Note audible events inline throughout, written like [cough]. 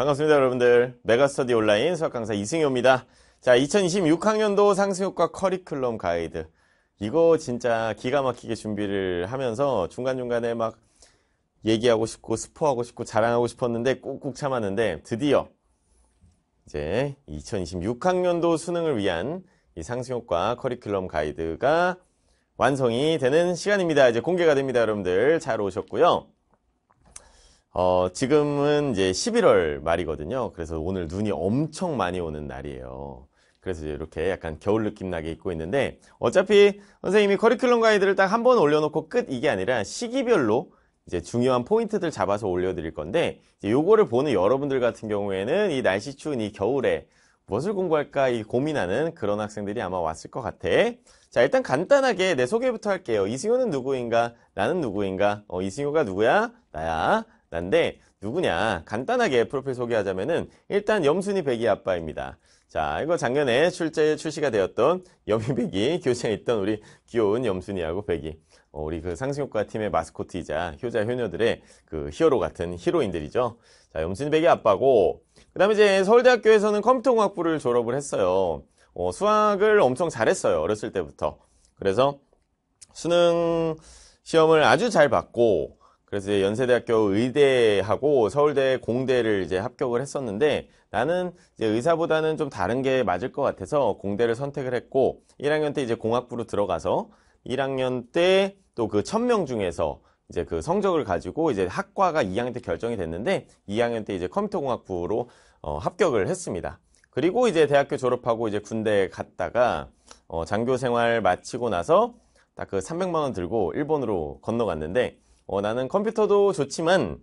반갑습니다, 여러분들. 메가스터디 온라인 수학 강사 이승효입니다. 자, 2026학년도 상승효과 커리큘럼 가이드. 이거 진짜 기가 막히게 준비를 하면서 중간중간에 막 얘기하고 싶고 스포하고 싶고 자랑하고 싶었는데 꾹꾹 참았는데 드디어 이제 2026학년도 수능을 위한 이상승효과 커리큘럼 가이드가 완성이 되는 시간입니다. 이제 공개가 됩니다, 여러분들. 잘 오셨고요. 어, 지금은 이제 11월 말이거든요. 그래서 오늘 눈이 엄청 많이 오는 날이에요. 그래서 이렇게 약간 겨울 느낌 나게 입고 있는데 어차피 선생님이 커리큘럼 가이드를 딱 한 번 올려놓고 끝 이게 아니라 시기별로 이제 중요한 포인트들 잡아서 올려드릴 건데 요거를 보는 여러분들 같은 경우에는 이 날씨 추운 이 겨울에 무엇을 공부할까 이 고민하는 그런 학생들이 아마 왔을 것 같아. 자 일단 간단하게 내 소개부터 할게요. 이승효는 누구인가? 나는 누구인가? 어, 이승효가 누구야? 나야. 난데 누구냐? 간단하게 프로필 소개하자면은 일단 염순이 백이 아빠입니다. 자, 이거 작년에 출제 출시가 되었던 염이백이 [laughs] 교체에 있던 우리 귀여운 염순이하고 백이 어, 우리 그 상승효과 팀의 마스코트이자 효자 효녀들의 그 히어로 같은 히로인들이죠. 자, 염순이 백이 아빠고 그다음에 이제 서울대학교에서는 컴퓨터공학부를 졸업을 했어요. 어, 수학을 엄청 잘했어요. 어렸을 때부터. 그래서 수능 시험을 아주 잘 봤고 그래서 이제 연세대학교 의대하고 서울대 공대를 이제 합격을 했었는데 나는 이제 의사보다는 좀 다른 게 맞을 것 같아서 공대를 선택을 했고 1학년 때 이제 공학부로 들어가서 1학년 때 또 그 1000명 중에서 이제 그 성적을 가지고 이제 학과가 2학년 때 결정이 됐는데 2학년 때 이제 컴퓨터공학부로 어, 합격을 했습니다. 그리고 이제 대학교 졸업하고 이제 군대 갔다가 어, 장교 생활 마치고 나서 딱 그 300만 원 들고 일본으로 건너갔는데 어, 나는 컴퓨터도 좋지만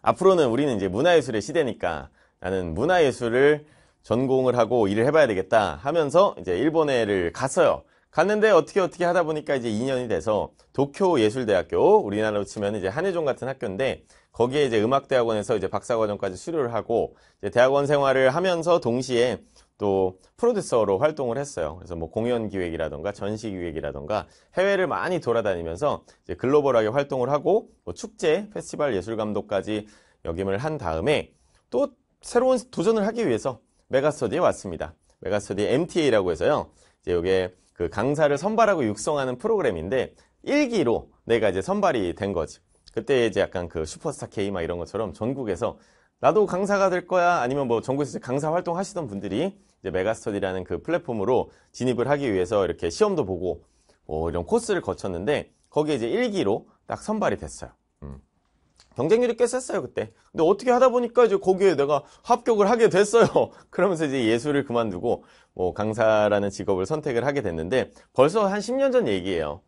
앞으로는 우리는 이제 문화예술의 시대니까 나는 문화예술을 전공을 하고 일을 해봐야 되겠다 하면서 이제 일본에를 갔어요. 갔는데 어떻게 어떻게 하다 보니까 이제 2년이 돼서 도쿄 예술대학교 우리나라로 치면 이제 한예종 같은 학교인데 거기에 이제 음악대학원에서 이제 박사과정까지 수료를 하고 이제 대학원 생활을 하면서 동시에 또 프로듀서로 활동을 했어요. 그래서 뭐 공연 기획이라던가 전시 기획이라던가 해외를 많이 돌아다니면서 글로벌하게 활동을 하고 뭐 축제, 페스티벌 예술 감독까지 역임을 한 다음에 또 새로운 도전을 하기 위해서 메가스터디에 왔습니다. 메가스터디 MTA라고 해서요. 이제 이게 그 강사를 선발하고 육성하는 프로그램인데 일기로 내가 이제 선발이 된 거지. 그때 이제 약간 그 슈퍼스타 K 막 이런 것처럼 전국에서 나도 강사가 될 거야 아니면 뭐 전국에서 강사 활동 하시던 분들이 이제 메가스터디라는 그 플랫폼으로 진입을 하기 위해서 이렇게 시험도 보고 뭐 이런 코스를 거쳤는데 거기에 이제 1기로 딱 선발이 됐어요. 음. 경쟁률이 꽤 셌어요 그때. 근데 어떻게 하다 보니까 이제 거기에 내가 합격을 하게 됐어요. [laughs] 그러면서 이제 예술을 그만두고 뭐 강사라는 직업을 선택을 하게 됐는데 벌써 한 10년 전 얘기예요.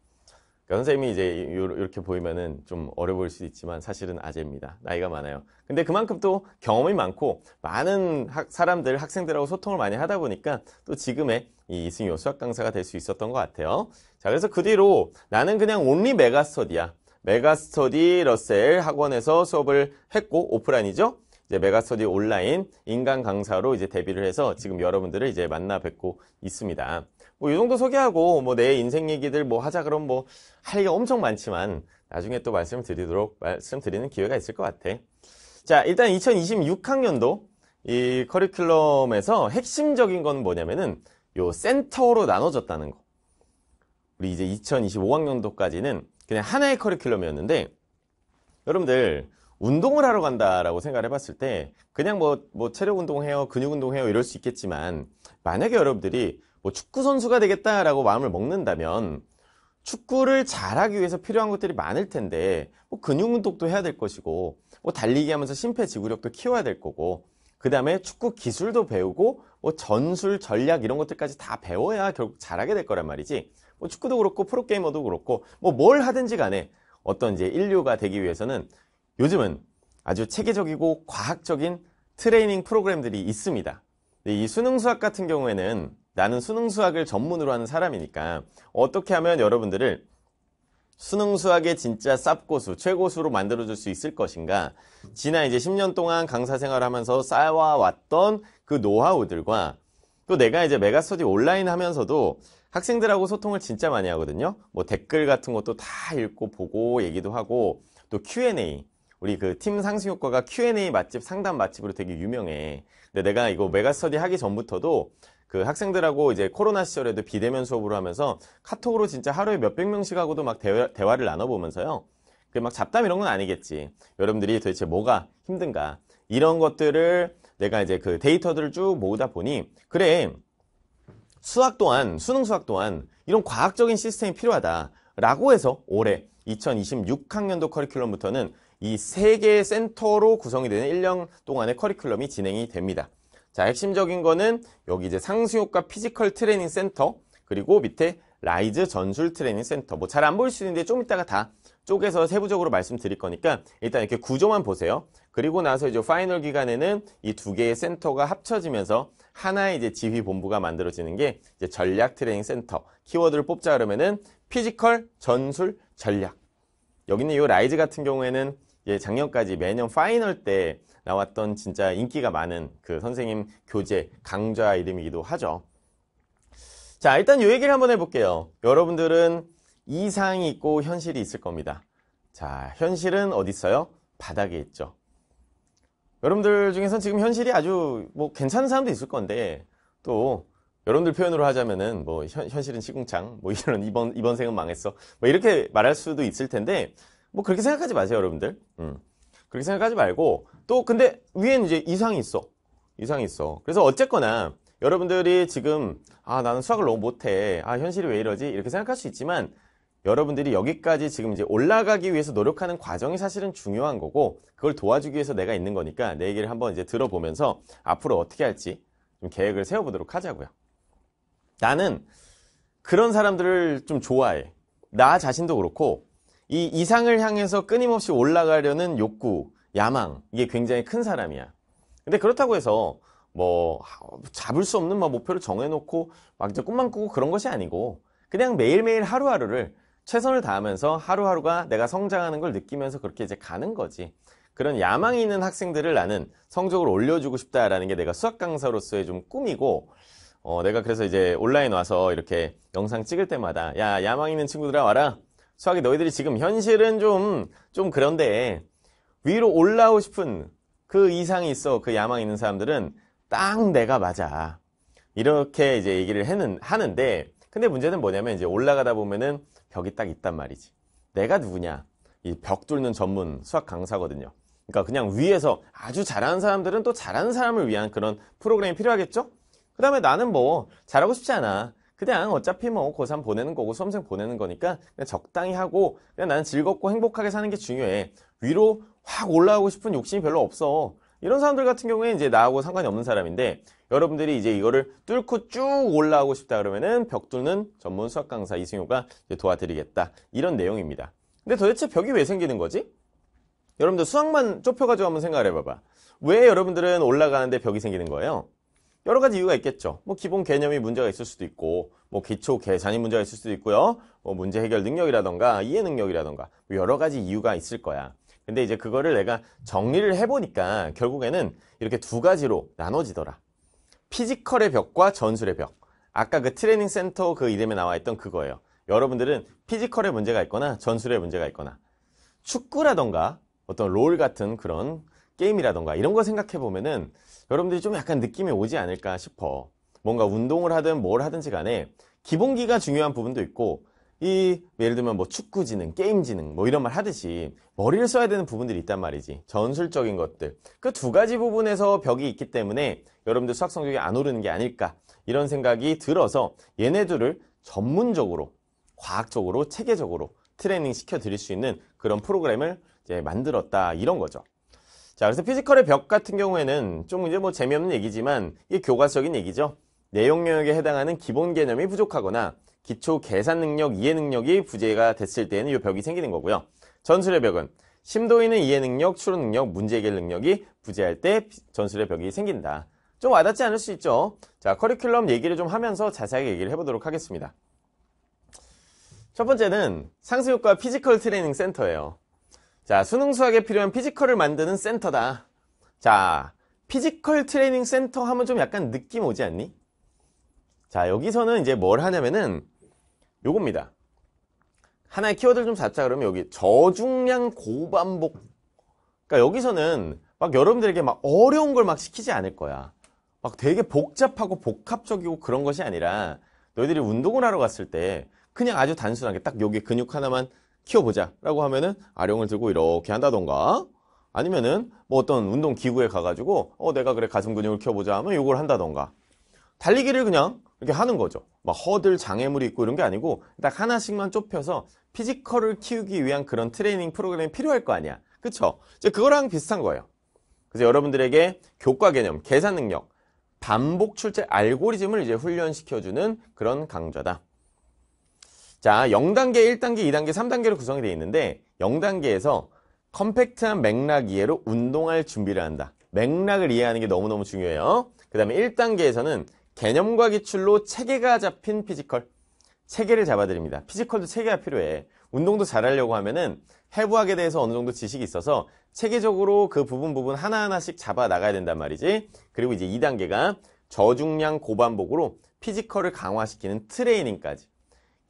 그러니 선생님이 이제 이렇게 보이면은 좀 어려 보일 수 있지만 사실은 아재입니다. 나이가 많아요. 근데 그만큼 또 경험이 많고 많은 학, 사람들, 학생들하고 소통을 많이 하다 보니까 또 지금의 이 이승효 수학 강사가 될 수 있었던 것 같아요. 자, 그래서 그 뒤로 나는 그냥 온리 메가스터디야. 메가스터디 러셀 학원에서 수업을 했고 오프라인이죠. 이제 메가스터디 온라인 인간 강사로 이제 데뷔를 해서 지금 여러분들을 이제 만나 뵙고 있습니다. 뭐이 정도 소개하고 뭐 내 인생 얘기들 뭐 하자 그럼 뭐할게 엄청 많지만 나중에 또 말씀드리도록 말씀드리는 기회가 있을 것 같아. 자, 일단 2026학년도 이 커리큘럼에서 핵심적인 건 뭐냐면은 요 센터로 나눠졌다는 거. 우리 이제 2025학년도까지는 그냥 하나의 커리큘럼이었는데 여러분들 운동을 하러 간다라고 생각을 해봤을 때 그냥 뭐, 뭐 체력 운동해요, 근육 운동해요 이럴 수 있겠지만 만약에 여러분들이 뭐 축구 선수가 되겠다라고 마음을 먹는다면 축구를 잘하기 위해서 필요한 것들이 많을 텐데 뭐 근육 운동도 해야 될 것이고 뭐 달리기 하면서 심폐지구력도 키워야 될 거고 그 다음에 축구 기술도 배우고 뭐 전술 전략 이런 것들까지 다 배워야 결국 잘하게 될 거란 말이지 뭐 축구도 그렇고 프로게이머도 그렇고 뭐 뭘 하든지 간에 어떤 이제 인류가 되기 위해서는 요즘은 아주 체계적이고 과학적인 트레이닝 프로그램들이 있습니다. 이 수능 수학 같은 경우에는 나는 수능 수학을 전문으로 하는 사람이니까 어떻게 하면 여러분들을 수능 수학의 진짜 쌉고수, 최고수로 만들어줄 수 있을 것인가? 지난 이제 10년 동안 강사 생활하면서 쌓아왔던 그 노하우들과 또 내가 이제 메가스터디 온라인 하면서도 학생들하고 소통을 진짜 많이 하거든요. 뭐 댓글 같은 것도 다 읽고 보고 얘기도 하고 또 Q&A. 우리 그 팀 상승 효과가 Q&A 맛집 상담 맛집으로 되게 유명해. 근데 내가 이거 메가스터디 하기 전부터도 그 학생들하고 이제 코로나 시절에도 비대면 수업을 하면서 카톡으로 진짜 하루에 몇백 명씩 하고도 막 대화, 대화를 나눠보면서요. 그 막 잡담 이런 건 아니겠지. 여러분들이 도대체 뭐가 힘든가. 이런 것들을 내가 이제 그 데이터들을 쭉 모으다 보니, 그래. 수학 또한, 수능 수학 또한 이런 과학적인 시스템이 필요하다. 라고 해서 올해 2026학년도 커리큘럼부터는 이 세 개의 센터로 구성이 되는 1년 동안의 커리큘럼이 진행이 됩니다. 자, 핵심적인 거는 여기 이제 상수효과 피지컬 트레이닝 센터 그리고 밑에 라이즈 전술 트레이닝 센터 뭐 잘 안 보일 수 있는데 좀 이따가 다 쪼개서 세부적으로 말씀드릴 거니까 일단 이렇게 구조만 보세요. 그리고 나서 이제 파이널 기간에는 이 두 개의 센터가 합쳐지면서 하나의 이제 지휘 본부가 만들어지는 게 이제 전략 트레이닝 센터 키워드를 뽑자 그러면은 피지컬, 전술, 전략 여기 는이 라이즈 같은 경우에는 예, 작년까지 매년 파이널 때 나왔던 진짜 인기가 많은 그 선생님 교재 강좌 이름이기도 하죠. 자, 일단 요 얘기를 한번 해볼게요. 여러분들은 이상이 있고 현실이 있을 겁니다. 자, 현실은 어디 있어요? 바닥에 있죠. 여러분들 중에선 지금 현실이 아주 뭐 괜찮은 사람도 있을 건데 또 여러분들 표현으로 하자면은 뭐 현, 실은 시궁창 뭐 이런 [laughs] 이번 이번 생은 망했어 뭐 이렇게 말할 수도 있을 텐데 뭐 그렇게 생각하지 마세요, 여러분들. 음. 그렇게 생각하지 말고 또 근데 위에는 이제 이상이 있어. 이상이 있어. 그래서 어쨌거나 여러분들이 지금 아 나는 수학을 너무 못해. 아 현실이 왜 이러지? 이렇게 생각할 수 있지만 여러분들이 여기까지 지금 이제 올라가기 위해서 노력하는 과정이 사실은 중요한 거고 그걸 도와주기 위해서 내가 있는 거니까 내 얘기를 한번 이제 들어보면서 앞으로 어떻게 할지 좀 계획을 세워보도록 하자고요. 나는 그런 사람들을 좀 좋아해. 나 자신도 그렇고 이 이상을 향해서 끊임없이 올라가려는 욕구, 야망, 이게 굉장히 큰 사람이야. 근데 그렇다고 해서 뭐 잡을 수 없는 막 목표를 정해놓고 막 이제 꿈만 꾸고 그런 것이 아니고 그냥 매일매일 하루하루를 최선을 다하면서 하루하루가 내가 성장하는 걸 느끼면서 그렇게 이제 가는 거지. 그런 야망이 있는 학생들을 나는 성적을 올려주고 싶다라는 게 내가 수학 강사로서의 좀 꿈이고 어, 내가 그래서 이제 온라인 와서 이렇게 영상 찍을 때마다 야 야망 있는 친구들아 와라 수학이 너희들이 지금 현실은 좀, 좀 그런데 위로 올라오고 싶은 그 이상이 있어. 그 야망이 있는 사람들은 딱 내가 맞아. 이렇게 이제 얘기를 하는, 하는데 근데 문제는 뭐냐면 이제 올라가다 보면은 벽이 딱 있단 말이지. 내가 누구냐? 이 벽 뚫는 전문 수학 강사거든요. 그러니까 그냥 위에서 아주 잘하는 사람들은 또 잘하는 사람을 위한 그런 프로그램이 필요하겠죠? 그 다음에 나는 뭐 잘하고 싶지 않아. 그냥 어차피 뭐 고3 보내는 거고 수험생 보내는 거니까 그냥 적당히 하고 그냥 나는 즐겁고 행복하게 사는 게 중요해. 위로 확 올라가고 싶은 욕심이 별로 없어. 이런 사람들 같은 경우에 이제 나하고 상관이 없는 사람인데 여러분들이 이제 이거를 뚫고 쭉 올라가고 싶다 그러면은 벽 뚫는 전문 수학 강사 이승효가 도와드리겠다 이런 내용입니다. 근데 도대체 벽이 왜 생기는 거지? 여러분들 수학만 좁혀가지고 한번 생각을 해봐봐. 왜 여러분들은 올라가는데 벽이 생기는 거예요? 여러 가지 이유가 있겠죠. 뭐 기본 개념이 문제가 있을 수도 있고, 뭐 기초 계산이 문제가 있을 수도 있고요. 뭐 문제 해결 능력이라던가 이해 능력이라던가 뭐 여러 가지 이유가 있을 거야. 근데 이제 그거를 내가 정리를 해보니까 결국에는 이렇게 두 가지로 나눠지더라. 피지컬의 벽과 전술의 벽. 아까 그 트레이닝 센터 그 이름에 나와 있던 그거예요. 여러분들은 피지컬에 문제가 있거나 전술에 문제가 있거나 축구라던가 어떤 롤 같은 그런 게임이라던가 이런 거 생각해보면은 여러분들이 좀 약간 느낌이 오지 않을까 싶어. 뭔가 운동을 하든 뭘 하든지 간에 기본기가 중요한 부분도 있고 이 예를 들면 뭐 축구 지능, 게임 지능 뭐 이런 말 하듯이 머리를 써야 되는 부분들이 있단 말이지. 전술적인 것들. 그 두 가지 부분에서 벽이 있기 때문에 여러분들 수학 성적이 안 오르는 게 아닐까 이런 생각이 들어서 얘네들을 전문적으로 과학적으로 체계적으로 트레이닝 시켜 드릴 수 있는 그런 프로그램을 이제 만들었다 이런 거죠. 자, 그래서 피지컬의 벽 같은 경우에는 좀 이제 뭐 재미없는 얘기지만 이게 교과서적인 얘기죠. 내용 영역에 해당하는 기본 개념이 부족하거나 기초 계산 능력, 이해 능력이 부재가 됐을 때에는 이 벽이 생기는 거고요. 전술의 벽은 심도 있는 이해 능력, 추론 능력, 문제 해결 능력이 부재할 때 전술의 벽이 생긴다. 좀 와닿지 않을 수 있죠. 자, 커리큘럼 얘기를 좀 하면서 자세하게 얘기를 해보도록 하겠습니다. 첫 번째는 상수효과 피지컬 트레이닝 센터예요. 자, 수능 수학에 필요한 피지컬을 만드는 센터다. 자, 피지컬 트레이닝 센터 하면 좀 약간 느낌 오지 않니? 자, 여기서는 이제 뭘 하냐면은 요겁니다. 하나의 키워드를 좀 잡자 그러면 여기 저중량 고반복. 그러니까 여기서는 막 여러분들에게 막 어려운 걸 막 시키지 않을 거야. 막 되게 복잡하고 복합적이고 그런 것이 아니라 너희들이 운동을 하러 갔을 때 그냥 아주 단순하게 딱 여기 근육 하나만 키워보자 라고 하면은 아령을 들고 이렇게 한다던가 아니면은 뭐 어떤 운동 기구에 가가지고 어 내가 그래 가슴 근육을 키워보자 하면 이걸 한다던가 달리기를 그냥 이렇게 하는 거죠 막 허들 장애물이 있고 이런 게 아니고 딱 하나씩만 좁혀서 피지컬을 키우기 위한 그런 트레이닝 프로그램이 필요할 거 아니야 그쵸 이제 그거랑 비슷한 거예요 그래서 여러분들에게 교과 개념 계산 능력 반복 출제 알고리즘을 이제 훈련시켜주는 그런 강좌다 자, 0단계, 1단계, 2단계, 3단계로 구성이 되어 있는데 0단계에서 컴팩트한 맥락 이해로 운동할 준비를 한다. 맥락을 이해하는 게 너무너무 중요해요. 그 다음에 1단계에서는 개념과 기출로 체계가 잡힌 피지컬. 체계를 잡아드립니다. 피지컬도 체계가 필요해. 운동도 잘하려고 하면은 해부학에 대해서 어느 정도 지식이 있어서 체계적으로 그 부분 부분 하나하나씩 잡아 나가야 된단 말이지. 그리고 이제 2단계가 저중량 고반복으로 피지컬을 강화시키는 트레이닝까지.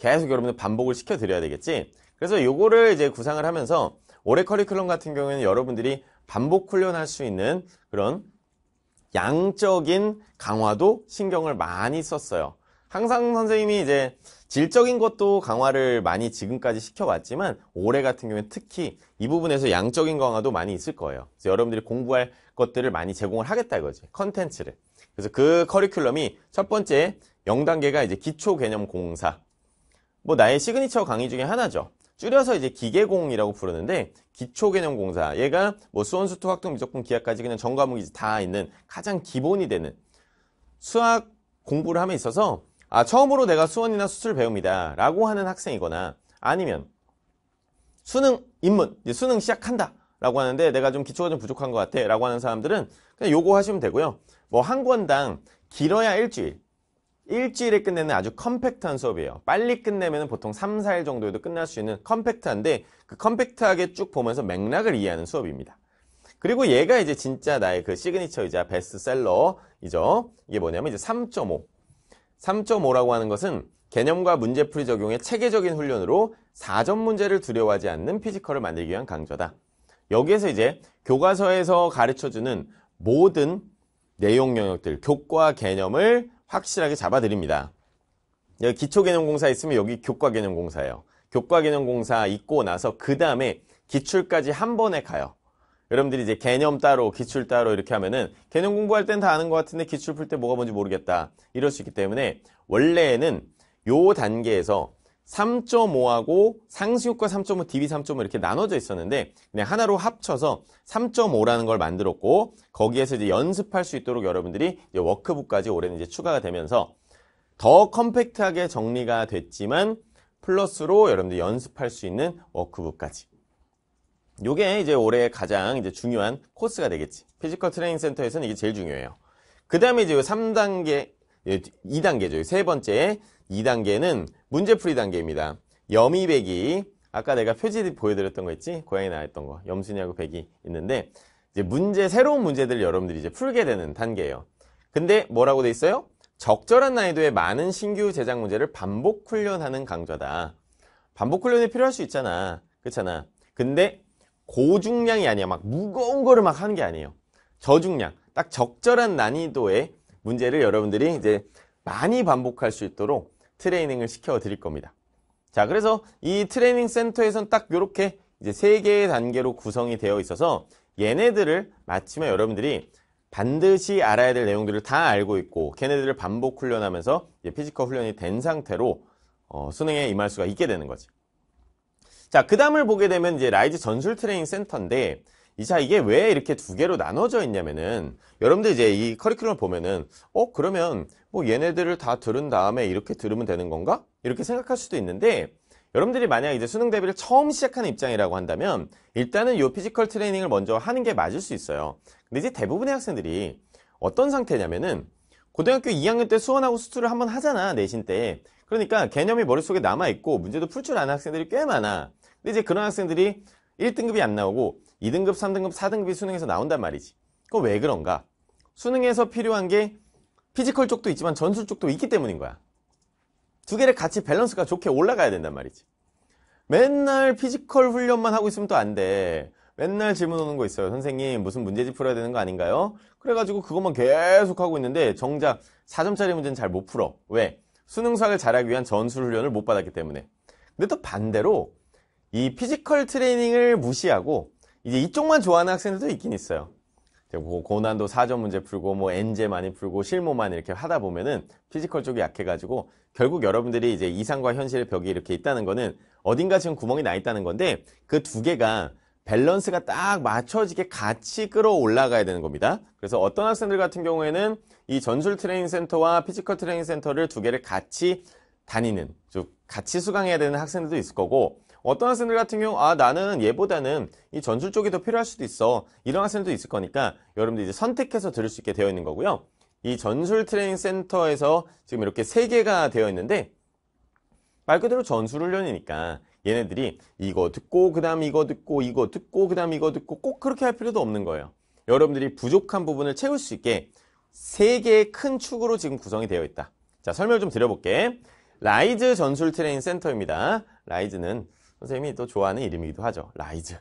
계속 여러분들 반복을 시켜드려야 되겠지? 그래서 요거를 이제 구상을 하면서 올해 커리큘럼 같은 경우에는 여러분들이 반복 훈련할 수 있는 그런 양적인 강화도 신경을 많이 썼어요. 항상 선생님이 이제 질적인 것도 강화를 많이 지금까지 시켜왔지만 올해 같은 경우에 특히 이 부분에서 양적인 강화도 많이 있을 거예요. 그래서 여러분들이 공부할 것들을 많이 제공을 하겠다 이거지. 컨텐츠를. 그래서 그 커리큘럼이 첫 번째 0단계가 이제 기초 개념 공사. 뭐 나의 시그니처 강의 중에 하나죠. 줄여서 이제 기계공이라고 부르는데 기초개념공사 얘가 뭐 수원수토 학등 미적분 기하까지 그냥 전 과목이 다 있는 가장 기본이 되는 수학 공부를 함에 있어서 아 처음으로 내가 수원이나 수술 배웁니다 라고 하는 학생이거나 아니면 수능 입문 수능 시작한다 라고 하는데 내가 좀 기초가 좀 부족한 것 같아 라고 하는 사람들은 그냥 요거 하시면 되고요 뭐 한 권당 길어야 일주일 일주일에 끝내는 아주 컴팩트한 수업이에요. 빨리 끝내면 보통 3, 4일 정도에도 끝날 수 있는 컴팩트한데 그 컴팩트하게 쭉 보면서 맥락을 이해하는 수업입니다. 그리고 얘가 이제 진짜 나의 그 시그니처이자 베스트셀러이죠. 이게 뭐냐면 이제 3.5. 3.5라고 하는 것은 개념과 문제풀이 적용의 체계적인 훈련으로 4점 문제를 두려워하지 않는 피지컬을 만들기 위한 강좌다. 여기에서 이제 교과서에서 가르쳐주는 모든 내용 영역들, 교과 개념을 확실하게 잡아드립니다. 여기 기초개념공사 있으면 여기 교과개념공사예요. 교과개념공사 있고 나서 그 다음에 기출까지 한 번에 가요. 여러분들이 이제 개념 따로 기출 따로 이렇게 하면은 개념 공부할 땐 다 아는 것 같은데 기출 풀 때 뭐가 뭔지 모르겠다 이럴 수 있기 때문에 원래는 요 단계에서 3.5하고 상수효과 3.5, DB 3.5 이렇게 나눠져 있었는데 그냥 하나로 합쳐서 3.5라는 걸 만들었고 거기에서 이제 연습할 수 있도록 여러분들이 워크북까지 올해는 이제 추가가 되면서 더 컴팩트하게 정리가 됐지만 플러스로 여러분들 연습할 수 있는 워크북까지. 요게 이제 올해 가장 이제 중요한 코스가 되겠지. 피지컬 트레이닝 센터에서는 이게 제일 중요해요. 그 다음에 이제 3단계 2단계죠. 예, 세 번째 2단계는 문제풀이 단계입니다. 염이백이 아까 내가 표지 보여드렸던 거 있지? 고양이 나왔던 거 염순이하고 백이 있는데 이제 문제 새로운 문제들 여러분들이 이제 풀게 되는 단계예요. 근데 뭐라고 돼 있어요? 적절한 난이도의 많은 신규 제작 문제를 반복 훈련하는 강좌다. 반복 훈련이 필요할 수 있잖아. 그렇잖아. 근데 고중량이 아니야. 막 무거운 거를 막 하는 게 아니에요. 저중량. 딱 적절한 난이도의 문제를 여러분들이 이제 많이 반복할 수 있도록 트레이닝을 시켜 드릴 겁니다. 자, 그래서 이 트레이닝 센터에선 딱 이렇게 이제 세 개의 단계로 구성이 되어 있어서 얘네들을 마치면 여러분들이 반드시 알아야 될 내용들을 다 알고 있고 걔네들을 반복 훈련하면서 피지컬 훈련이 된 상태로 어, 수능에 임할 수가 있게 되는 거지. 자, 그 다음을 보게 되면 이제 라이즈 전술 트레이닝 센터인데 자 이게 왜 이렇게 두 개로 나눠져 있냐면은 여러분들 이제 이 커리큘럼을 보면은 어 그러면 뭐 얘네들을 다 들은 다음에 이렇게 들으면 되는 건가 이렇게 생각할 수도 있는데 여러분들이 만약 이제 수능 대비를 처음 시작하는 입장이라고 한다면 일단은 요 피지컬 트레이닝을 먼저 하는 게 맞을 수 있어요 근데 이제 대부분의 학생들이 어떤 상태냐면은 고등학교 2학년 때 수원하고 수투를 한번 하잖아 내신 때 그러니까 개념이 머릿속에 남아있고 문제도 풀 줄 아는 학생들이 꽤 많아 근데 이제 그런 학생들이 1등급이 안 나오고 2등급, 3등급, 4등급이 수능에서 나온단 말이지. 그건 왜 그런가? 수능에서 필요한 게 피지컬 쪽도 있지만 전술 쪽도 있기 때문인 거야. 두 개를 같이 밸런스가 좋게 올라가야 된단 말이지. 맨날 피지컬 훈련만 하고 있으면 또 안 돼. 맨날 질문 오는 거 있어요. 선생님, 무슨 문제집 풀어야 되는 거 아닌가요? 그래가지고 그것만 계속 하고 있는데 정작 4점짜리 문제는 잘 못 풀어. 왜? 수능 수학을 잘하기 위한 전술 훈련을 못 받았기 때문에. 근데 또 반대로 이 피지컬 트레이닝을 무시하고 이제 이쪽만 좋아하는 학생들도 있긴 있어요. 뭐 고난도 사전 문제 풀고 뭐 엔제 많이 풀고 실무만 이렇게 하다 보면은 피지컬 쪽이 약해가지고 결국 여러분들이 이제 이상과 현실의 벽이 이렇게 있다는 거는 어딘가 지금 구멍이 나 있다는 건데 그 두 개가 밸런스가 딱 맞춰지게 같이 끌어올라가야 되는 겁니다. 그래서 어떤 학생들 같은 경우에는 이 전술 트레이닝 센터와 피지컬 트레이닝 센터를 두 개를 같이 다니는 즉 같이 수강해야 되는 학생들도 있을 거고 어떤 학생들 같은 경우 아 나는 얘보다는 이 전술 쪽이 더 필요할 수도 있어 이런 학생도 있을 거니까 여러분들 이제 선택해서 들을 수 있게 되어 있는 거고요. 이 전술 트레이닝 센터에서 지금 이렇게 세 개가 되어 있는데 말 그대로 전술 훈련이니까 얘네들이 이거 듣고 그다음 이거 듣고 이거 듣고 그다음 이거 듣고 꼭 그렇게 할 필요도 없는 거예요. 여러분들이 부족한 부분을 채울 수 있게 세 개의 큰 축으로 지금 구성이 되어 있다. 자 설명을 좀 드려볼게. 라이즈 전술 트레이닝 센터입니다. 라이즈는 선생님이 또 좋아하는 이름이기도 하죠. 라이즈.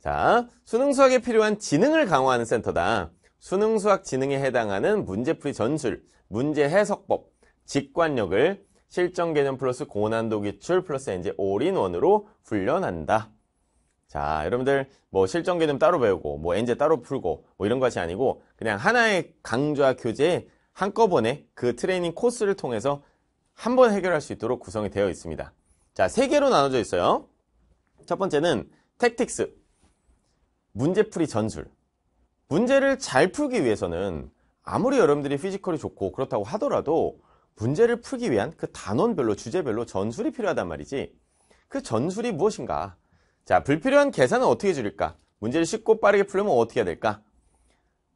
자, 수능 수학에 필요한 지능을 강화하는 센터다. 수능 수학 지능에 해당하는 문제풀이 전술, 문제 해석법, 직관력을 실전 개념 플러스 고난도 기출 플러스 이제 올인원으로 훈련한다. 자, 여러분들 뭐 실전 개념 따로 배우고 뭐 엔제 따로 풀고 뭐 이런 것이 아니고 그냥 하나의 강좌 교재 한꺼번에 그 트레이닝 코스를 통해서 한 번 해결할 수 있도록 구성이 되어 있습니다. 자, 세 개로 나눠져 있어요. 첫 번째는 택틱스, 문제풀이 전술. 문제를 잘 풀기 위해서는 아무리 여러분들이 피지컬이 좋고 그렇다고 하더라도 문제를 풀기 위한 그 단원별로 주제별로 전술이 필요하단 말이지 그 전술이 무엇인가 자 불필요한 계산은 어떻게 줄일까 문제를 쉽고 빠르게 풀려면 어떻게 해야 될까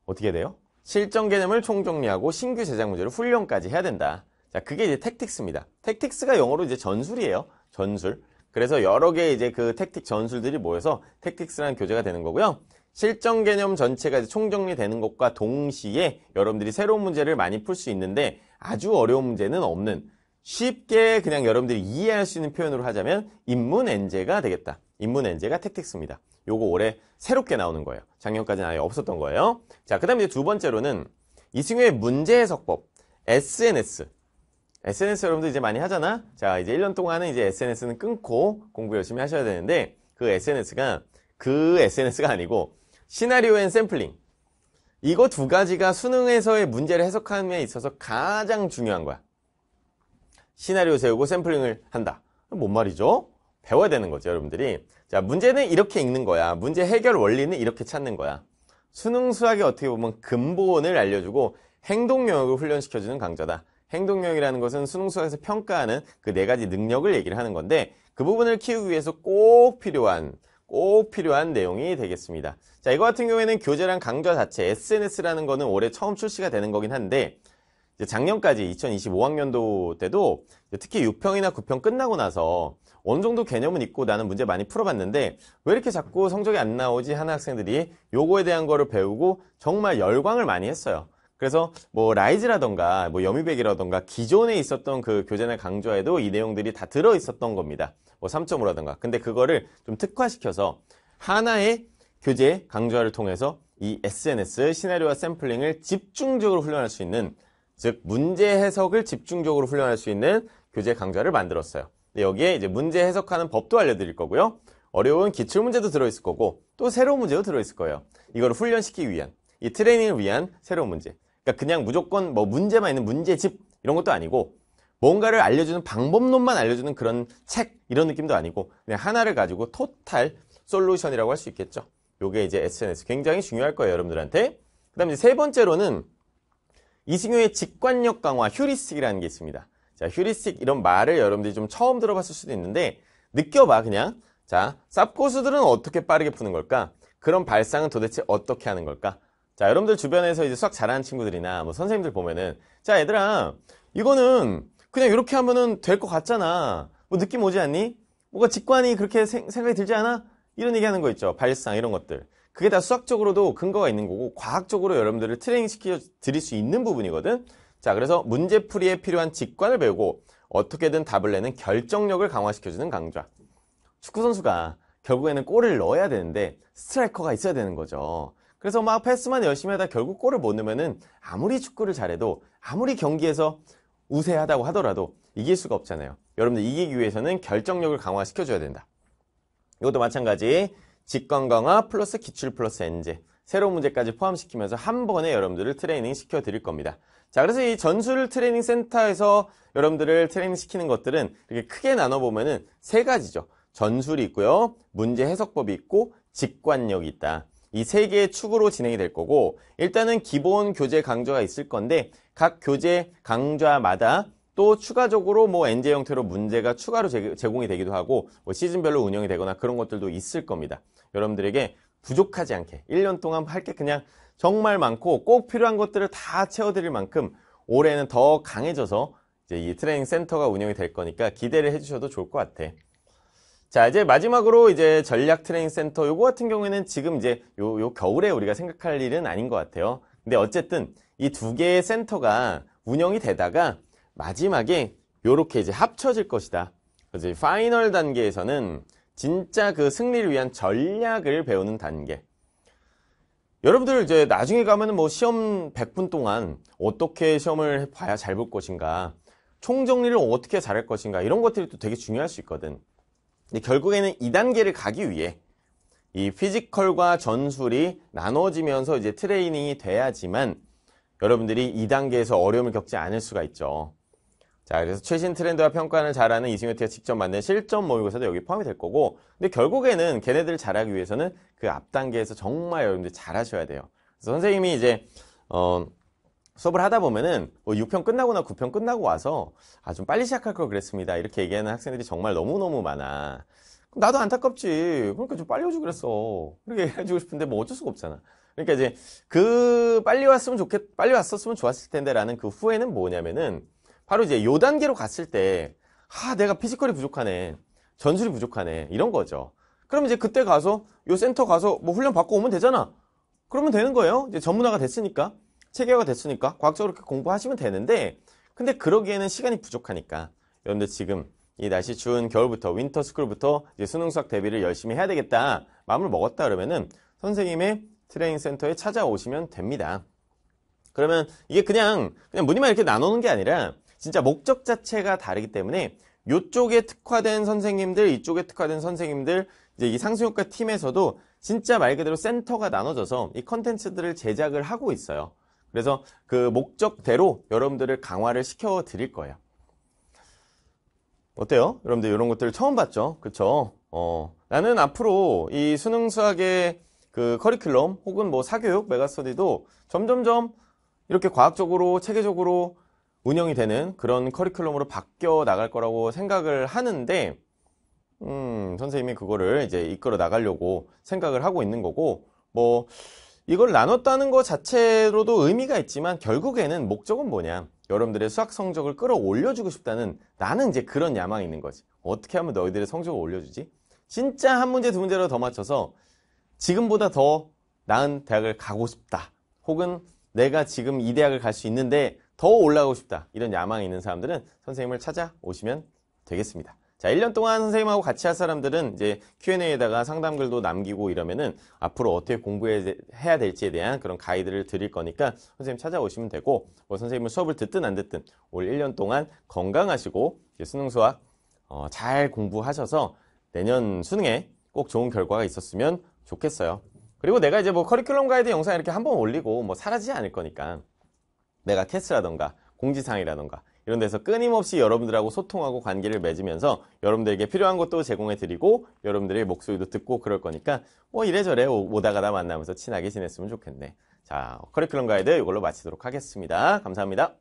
어떻게 해야 돼요? 실전 개념을 총정리하고 신규 제작 문제를 훈련까지 해야 된다 자 그게 이제 택틱스입니다 택틱스가 영어로 이제 전술이에요 전술 그래서 여러 개의 이제 그 택틱 전술들이 모여서 택틱스라는 교재가 되는 거고요. 실전 개념 전체가 총정리되는 것과 동시에 여러분들이 새로운 문제를 많이 풀 수 있는데 아주 어려운 문제는 없는 쉽게 그냥 여러분들이 이해할 수 있는 표현으로 하자면 입문 엔제가 되겠다. 입문 엔제가 택틱스입니다. 요거 올해 새롭게 나오는 거예요. 작년까지는 아예 없었던 거예요. 자, 그 다음에 두 번째로는 이승우의 문제 해석법, SNS. SNS 여러분들 이제 많이 하잖아? 자, 이제 1년 동안은 이제 SNS는 끊고 공부 열심히 하셔야 되는데 그 SNS가 그 SNS가 아니고 시나리오 앤 샘플링. 이거 두 가지가 수능에서의 문제를 해석함에 있어서 가장 중요한 거야. 시나리오 세우고 샘플링을 한다. 뭔 말이죠? 배워야 되는 거죠, 여러분들이. 자, 문제는 이렇게 읽는 거야. 문제 해결 원리는 이렇게 찾는 거야. 수능 수학이 어떻게 보면 근본을 알려주고 행동 영역을 훈련시켜주는 강좌다. 행동력이라는 것은 수능 수학에서 평가하는 그 네 가지 능력을 얘기를 하는 건데 그 부분을 키우기 위해서 꼭 필요한 꼭 필요한 내용이 되겠습니다. 자, 이거 같은 경우에는 교재랑 강좌 자체 SNS라는 거는 올해 처음 출시가 되는 거긴 한데 작년까지 2025학년도 때도 특히 6평이나 9평 끝나고 나서 어느 정도 개념은 있고 나는 문제 많이 풀어봤는데 왜 이렇게 자꾸 성적이 안 나오지 하는 학생들이 요거에 대한 거를 배우고 정말 열광을 많이 했어요. 그래서 뭐 라이즈라던가 뭐 여미백이라던가 기존에 있었던 그교재는강조해도이 내용들이 다 들어 있었던 겁니다. 뭐 3.5라던가. 근데 그거를 좀 특화시켜서 하나의 교재 강조화를 통해서 이 SNS 시나리오와 샘플링을 집중적으로 훈련할 수 있는 즉 문제 해석을 집중적으로 훈련할 수 있는 교재 강좌를 만들었어요. 여기에 이제 문제 해석하는 법도 알려드릴 거고요. 어려운 기출 문제도 들어있을 거고 또 새로운 문제도 들어있을 거예요. 이걸 훈련시키기 위한 이 트레이닝을 위한 새로운 문제. 그러니까 그냥 무조건 뭐 문제만 있는 문제집 이런 것도 아니고 뭔가를 알려주는 방법론만 알려주는 그런 책 이런 느낌도 아니고 그냥 하나를 가지고 토탈 솔루션이라고 할 수 있겠죠. 요게 이제 SNS 굉장히 중요할 거예요 여러분들한테. 그 다음에 세 번째로는 이승효의 직관력 강화 휴리스틱이라는 게 있습니다. 자 휴리스틱 이런 말을 여러분들이 좀 처음 들어봤을 수도 있는데 느껴봐 그냥. 자 쌉고수들은 어떻게 빠르게 푸는 걸까? 그런 발상은 도대체 어떻게 하는 걸까? 자, 여러분들 주변에서 이제 수학 잘하는 친구들이나 뭐 선생님들 보면은 자, 얘들아, 이거는 그냥 이렇게 하면은 될 것 같잖아. 뭐 느낌 오지 않니? 뭔가 직관이 그렇게 생, 각이 들지 않아? 이런 얘기 하는 거 있죠. 발상 이런 것들. 그게 다 수학적으로도 근거가 있는 거고 과학적으로 여러분들을 트레이닝 시켜 드릴 수 있는 부분이거든. 자, 그래서 문제풀이에 필요한 직관을 배우고 어떻게든 답을 내는 결정력을 강화시켜주는 강좌. 축구 선수가 결국에는 골을 넣어야 되는데 스트라이커가 있어야 되는 거죠. 그래서 막 패스만 열심히 하다 결국 골을 못 넣으면은 아무리 축구를 잘해도 아무리 경기에서 우세하다고 하더라도 이길 수가 없잖아요. 여러분들 이기기 위해서는 결정력을 강화시켜줘야 된다. 이것도 마찬가지 직관 강화 플러스 기출 플러스 엔제 새로운 문제까지 포함시키면서 한 번에 여러분들을 트레이닝 시켜드릴 겁니다. 자, 그래서 이 전술 트레이닝 센터에서 여러분들을 트레이닝 시키는 것들은 이렇게 크게 나눠보면은 세 가지죠. 전술이 있고요. 문제 해석법이 있고 직관력이 있다. 이세 개의 축으로 진행이 될 거고 일단은 기본 교재 강좌가 있을 건데 각 교재 강좌마다 또 추가적으로 뭐 엔제 형태로 문제가 추가로 제공이 되기도 하고 뭐 시즌별로 운영이 되거나 그런 것들도 있을 겁니다. 여러분들에게 부족하지 않게 1년 동안 할 게 그냥 정말 많고 꼭 필요한 것들을 다 채워드릴 만큼 올해는 더 강해져서 이제 이 트레이닝 센터가 운영이 될 거니까 기대를 해주셔도 좋을 것 같아. 자, 이제 마지막으로 이제 전략 트레이닝 센터 요거 같은 경우에는 지금 이제 요, 요 겨울에 우리가 생각할 일은 아닌 것 같아요. 근데 어쨌든 이 두 개의 센터가 운영이 되다가 마지막에 요렇게 이제 합쳐질 것이다. 그래 파이널 단계에서는 진짜 그 승리를 위한 전략을 배우는 단계. 여러분들 이제 나중에 가면뭐 시험 100분 동안 어떻게 시험을 봐야 잘 볼 것인가, 총정리를 어떻게 잘 할 것인가 이런 것들이 또 되게 중요할 수 있거든. 결국에는 2단계를 가기 위해 이 피지컬과 전술이 나눠지면서 이제 트레이닝이 돼야지만 여러분들이 2단계에서 어려움을 겪지 않을 수가 있죠. 자, 그래서 최신 트렌드와 평가를 잘하는 이승효티가 직접 만든 실전 모의고사도 여기 포함이 될 거고, 근데 결국에는 걔네들 잘하기 위해서는 그 앞 단계에서 정말 여러분들 잘하셔야 돼요. 그래서 선생님이 이제 어, 수업을 하다 보면은 6편 뭐 끝나거나 9편 끝나고 와서 아좀 빨리 시작할 걸 그랬습니다 이렇게 얘기하는 학생들이 정말 너무너무 많아 나도 안타깝지 그러니까 좀 빨리 오지 그랬어 그렇게 [laughs] 해주고 싶은데 뭐 어쩔 수가 없잖아 그러니까 이제 그 빨리 왔으면 좋겠 빨리 왔었으면 좋았을 텐데라는 그 후회는 뭐냐면은 바로 이제 요 단계로 갔을 때 아, 내가 피지컬이 부족하네. 전술이 부족하네. 이런 거죠. 그럼 이제 그때 가서 요 센터 가서 뭐 훈련 받고 오면 되잖아. 그러면 되는 거예요. 이제 전문화가 됐으니까. 체계가 됐으니까 과학적으로 그렇게 공부하시면 되는데 근데 그러기에는 시간이 부족하니까 여러분들 지금 이 날씨 추운 겨울부터 윈터 스쿨부터 이제 수능 수학 대비를 열심히 해야 되겠다 마음을 먹었다 그러면은 선생님의 트레이닝 센터에 찾아오시면 됩니다. 그러면 이게 그냥 그냥 무늬만 이렇게 나누는 게 아니라 진짜 목적 자체가 다르기 때문에 이쪽에 특화된 선생님들, 이쪽에 특화된 선생님들 이제 이상승효과 팀에서도 진짜 말 그대로 센터가 나눠져서 이 컨텐츠들을 제작을 하고 있어요. 그래서 그 목적대로 여러분들을 강화를 시켜 드릴 거예요. 어때요? 여러분들 이런 것들 처음 봤죠? 그쵸? 어, 나는 앞으로 이 수능 수학의 그 커리큘럼 혹은 뭐 사교육 메가스터디도 점점점 이렇게 과학적으로 체계적으로 운영이 되는 그런 커리큘럼으로 바뀌어 나갈 거라고 생각을 하는데 음, 선생님이 그거를 이제 이끌어 나가려고 생각을 하고 있는 거고 뭐 이걸 나눴다는 것 자체로도 의미가 있지만 결국에는 목적은 뭐냐 여러분들의 수학 성적을 끌어올려주고 싶다는 나는 이제 그런 야망이 있는 거지 어떻게 하면 너희들의 성적을 올려주지? 진짜 한 문제 두 문제로 더 맞춰서 지금보다 더 나은 대학을 가고 싶다 혹은 내가 지금 이 대학을 갈 수 있는데 더 올라가고 싶다 이런 야망이 있는 사람들은 선생님을 찾아오시면 되겠습니다 자, 1년 동안 선생님하고 같이 할 사람들은 이제 Q&A에다가 상담글도 남기고 이러면은 앞으로 어떻게 공부해야 될지에 대한 그런 가이드를 드릴 거니까 선생님 찾아오시면 되고 뭐 선생님은 수업을 듣든 안 듣든 올 1년 동안 건강하시고 수능 수학 어, 잘 공부하셔서 내년 수능에 꼭 좋은 결과가 있었으면 좋겠어요. 그리고 내가 이제 뭐 커리큘럼 가이드 영상 이렇게 한번 올리고 뭐 사라지지 않을 거니까 내가 테스트라던가 공지사항이라던가 이런 데서 끊임없이 여러분들하고 소통하고 관계를 맺으면서 여러분들에게 필요한 것도 제공해 드리고 여러분들의 목소리도 듣고 그럴 거니까 뭐 이래저래 오다가다 만나면서 친하게 지냈으면 좋겠네. 자, 커리큘럼 가이드 이걸로 마치도록 하겠습니다. 감사합니다.